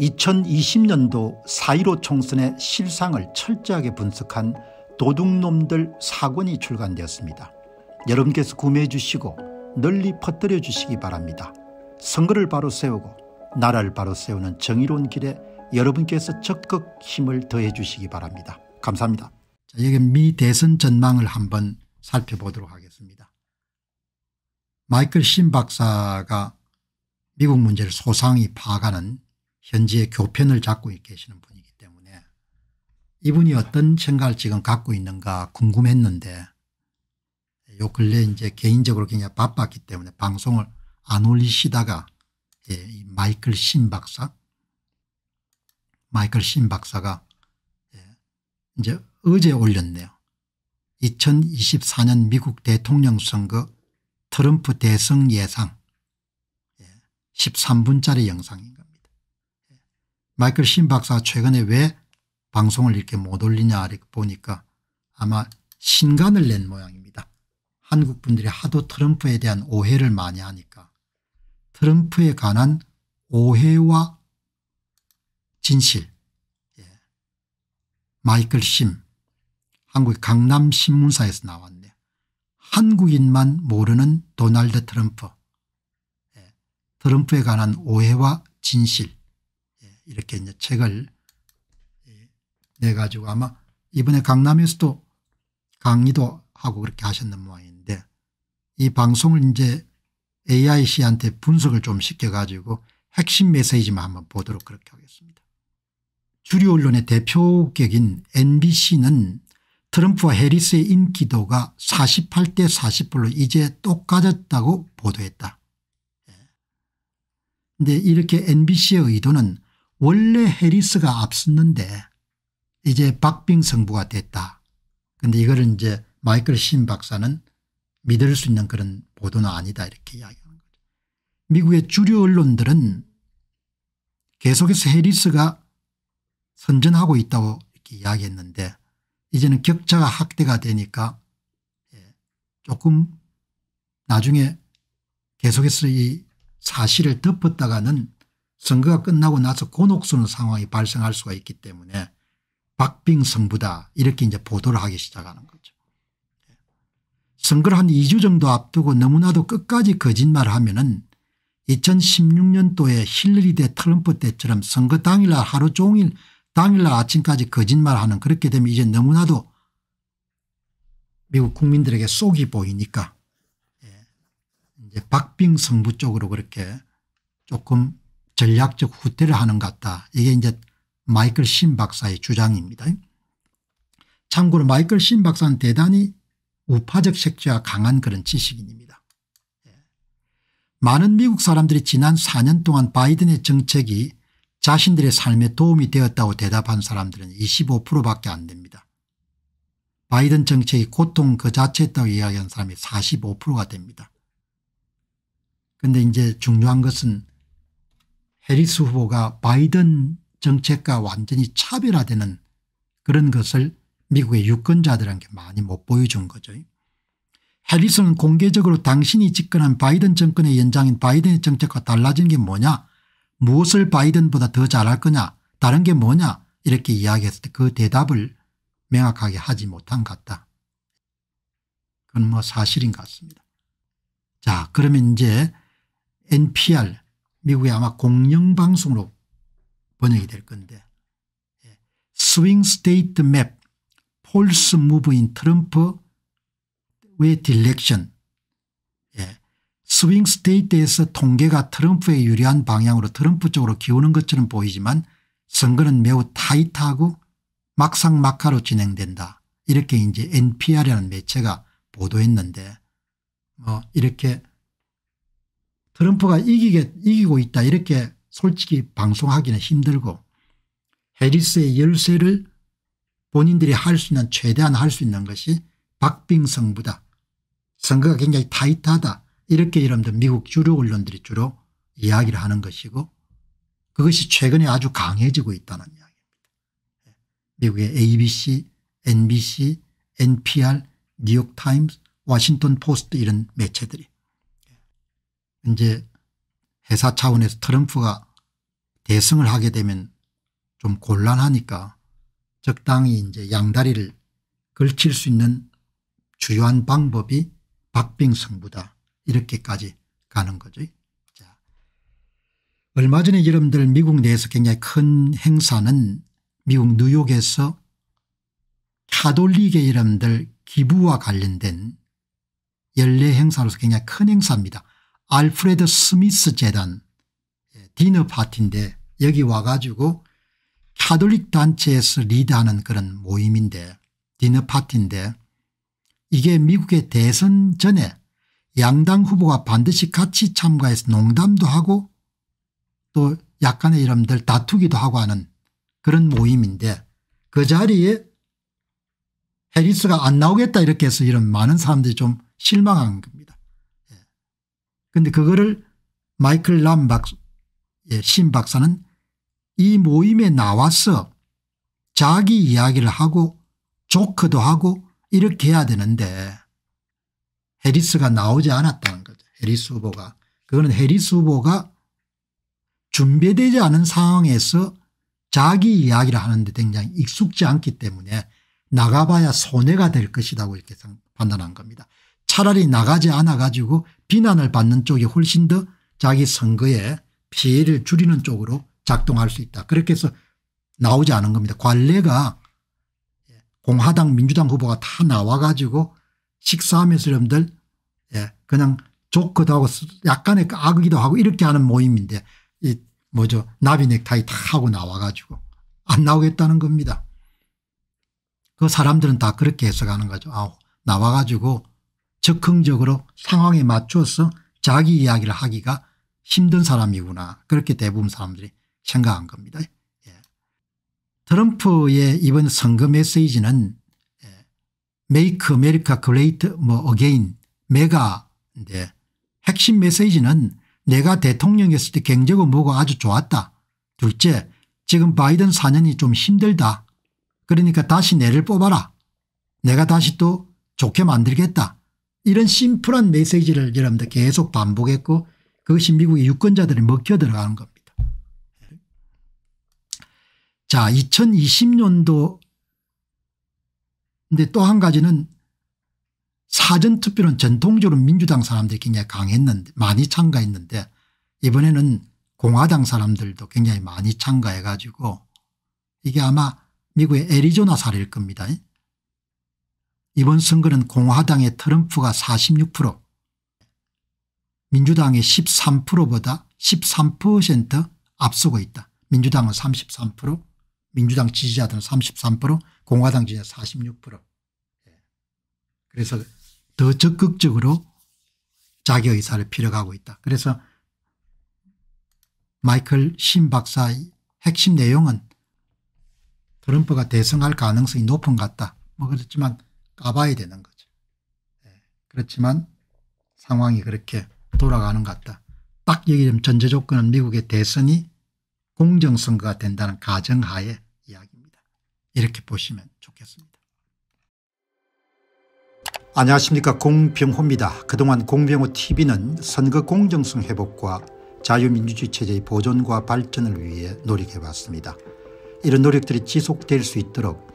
2020년도 4.15 총선의 실상을 철저하게 분석한 도둑놈들 사권이 출간되었습니다. 여러분께서 구매해 주시고 널리 퍼뜨려 주시기 바랍니다. 선거를 바로 세우고 나라를 바로 세우는 정의로운 길에 여러분께서 적극 힘을 더해 주시기 바랍니다. 감사합니다. 자, 여기 미 대선 전망을 한번 살펴보도록 하겠습니다. 마이클 신 박사가 미국 문제를 소상히 파악하는 현재의 교편을 잡고 계시는 분이기 때문에 이분이 어떤 생각을 지금 갖고 있는가 궁금했는데 요 근래 이제 개인적으로 굉장히 바빴기 때문에 방송을 안 올리시다가 예, 마이클 신 박사 마이클 신 박사가 예, 이제 어제 올렸네요. 2024년 미국 대통령 선거 트럼프 대성 예상 13분짜리 예, 영상입니다 마이클 신 박사가 최근에 왜 방송을 이렇게 못 올리냐 이렇게 보니까 아마 신간을 낸 모양입니다. 한국 분들이 하도 트럼프에 대한 오해를 많이 하니까 트럼프에 관한 오해와 진실 예. 마이클 심 한국 강남신문사에서 나왔네요. 한국인만 모르는 도널드 트럼프 예. 트럼프에 관한 오해와 진실 이렇게 이제 책을 예, 내가지고 아마 이번에 강남에서도 강의도 하고 그렇게 하셨는 모양인데 이 방송을 이제 AIC한테 분석을 좀 시켜가지고 핵심 메시지만 한번 보도록 그렇게 하겠습니다. 주류 언론의 대표격인 NBC는 트럼프와 해리스의 인기도가 48대 40불로 이제 똑같았다고 보도했다. 그런데 예. 이렇게 NBC의 의도는 원래 해리스가 앞섰는데 이제 박빙 성부가 됐다. 근데 이거 이제 마이클 신 박사는 믿을 수 있는 그런 보도는 아니다 이렇게 이야기하는 거죠. 미국의 주류 언론들은 계속해서 해리스가 선전하고 있다고 이렇게 이야기했는데 이제는 격차가 확대가 되니까 예, 조금 나중에 계속해서 이 사실을 덮었다가는 선거가 끝나고 나서 곤혹스러운 그 상황이 발생할 수가 있기 때문에 박빙 선부다 이렇게 이제 보도를 하기 시작하는 거죠. 선거를 한 2주 정도 앞두고 너무나도 끝까지 거짓말을 하면은 2016년도에 힐러리 대 트럼프 때처럼 선거 당일날 하루 종일 당일날 아침까지 거짓말하는 그렇게 되면 이제 너무나도 미국 국민들에게 속이 보이니까 예, 이제 박빙 성부 쪽으로 그렇게 조금 전략적 후퇴를 하는 것 같다. 이게 이제 마이클 신 박사의 주장입니다. 참고로 마이클 신 박사는 대단히 우파적 색채와 강한 그런 지식인입니다. 예. 많은 미국 사람들이 지난 4년 동안 바이든의 정책이 자신들의 삶에 도움이 되었다고 대답한 사람들은 25%밖에 안 됩니다. 바이든 정책이 고통 그 자체였다고 이야기한 사람이 45%가 됩니다. 그런데 이제 중요한 것은 해리스 후보가 바이든 정책과 완전히 차별화되는 그런 것을 미국의 유권자들한테 많이 못 보여준 거죠. 해리스는 공개적으로 당신이 집권한 바이든 정권의 연장인 바이든의 정책과 달라진 게 뭐냐 무엇을 바이든보다 더 잘할 거냐 다른 게 뭐냐 이렇게 이야기했을 때 그 대답을 명확하게 하지 못한 것 같다. 그건 뭐 사실인 것 같습니다. 자 그러면 이제 NPR 미국에 아마 공영방송으로 번역이 될 건데 스윙 스테이트 맵 폴스 무브인 트럼프의 딜렉션 스윙 스테이트에서 통계가 트럼프에 유리한 방향으로 트럼프 쪽으로 기우는 것처럼 보이지만 선거는 매우 타이트하고 막상막하로 진행된다. 이렇게 이제 npr이라는 매체가 보도했는데 뭐 이렇게 트럼프가 이기게, 이기고 있다 이렇게 솔직히 방송하기는 힘들고 해리스의 열쇠를 본인들이 할 수 있는 최대한 할 수 있는 것이 박빙성부다. 선거가 굉장히 타이트하다. 이렇게 이름든 미국 주류 언론들이 주로 이야기를 하는 것이고 그것이 최근에 아주 강해지고 있다는 이야기입니다. 미국의 ABC, NBC, NPR, 뉴욕타임스, 워싱턴포스트 이런 매체들이 이제 회사 차원에서 트럼프가 대승을 하게 되면 좀 곤란하니까 적당히 이제 양다리를 걸칠 수 있는 주요한 방법이 박빙승부다 이렇게까지 가는 거죠. 자. 얼마 전에 여러분들 미국 내에서 굉장히 큰 행사는 미국 뉴욕에서 카돌릭의 여러분들 기부와 관련된 연례 행사로서 굉장히 큰 행사입니다. 알프레드 스미스 재단 예, 디너 파티인데 여기 와가지고 카톨릭 단체에서 리드하는 그런 모임인데 디너 파티인데 이게 미국의 대선 전에 양당 후보가 반드시 같이 참가해서 농담도 하고 또 약간의 이름들 다투기도 하고 하는 그런 모임인데 그 자리에 해리스가 안 나오겠다 이렇게 해서 이런 많은 사람들이 좀 실망한 겁니다. 그런데 그거를 마이클 람 박, 예, 신 박사는 이 모임에 나와서 자기 이야기를 하고 조크도 하고 이렇게 해야 되는데 해리스가 나오지 않았다는 거죠. 해리스 후보가. 그거는 해리스 후보가 준비되지 않은 상황에서 자기 이야기를 하는데 굉장히 익숙지 않기 때문에 나가봐야 손해가 될 것이라고 이렇게 판단한 겁니다. 차라리 나가지 않아 가지고 비난을 받는 쪽이 훨씬 더 자기 선거에 피해를 줄이는 쪽으로 작동할 수 있다. 그렇게 해서 나오지 않은 겁니다. 관례가 공화당 민주당 후보가 다 나와 가지고 식사하면서 여러분들 예, 그냥 조크도 하고 약간의 그 악기도 하고 이렇게 하는 모임인데 이 뭐죠 나비 넥타이 다 하고 나와 가지고 안 나오겠다는 겁니다. 그 사람들은 다 그렇게 해석하는 거죠. 아, 나와 가지고 적극적으로 상황에 맞춰서 자기 이야기를 하기가 힘든 사람이구나 그렇게 대부분 사람들이 생각한 겁니다. 예. 트럼프의 이번 선거 메시지는 예, Make America Great Again 메가인데 네, 핵심 메시지는 내가 대통령이었을 때 경제고 뭐고 아주 좋았다. 둘째 지금 바이든 4년이 좀 힘들다. 그러니까 다시 내를 뽑아라. 내가 다시 또 좋게 만들겠다. 이런 심플한 메시지를 여러분들 계속 반복했고 그것이 미국의 유권자들이 먹혀 들어가는 겁니다. 자 2020년도 근데 또 한 가지는 사전투표는 전통적으로 민주당 사람들이 굉장히 강했는데 많이 참가했는데 이번에는 공화당 사람들도 굉장히 많이 참가해 가지고 이게 아마 미국의 애리조나 사례일 겁니다. 이번 선거는 공화당의 트럼프가 46% 민주당의 13%보다 13% 앞서고 있다. 민주당은 33% 민주당 지지자들은 33% 공화당 지지자 46% 예. 그래서 더 적극적으로 자기 의사를 필요하고 있다. 그래서 마이클 신 박사의 핵심 내용은 트럼프가 대승할 가능성이 높은 것 같다. 뭐 그렇지만 까봐야 되는 거죠. 예, 그렇지만 상황이 그렇게 돌아가는 것 같다. 딱 여기 전제 조건은 미국의 대선이 공정선거가 된다는 가정하에 이야기입니다. 이렇게 보시면 좋겠습니다. 안녕하십니까 공병호입니다. 그동안 공병호TV는 선거 공정성 회복과 자유민주주의 체제의 보존과 발전을 위해 노력해왔습니다. 이런 노력들이 지속될 수 있도록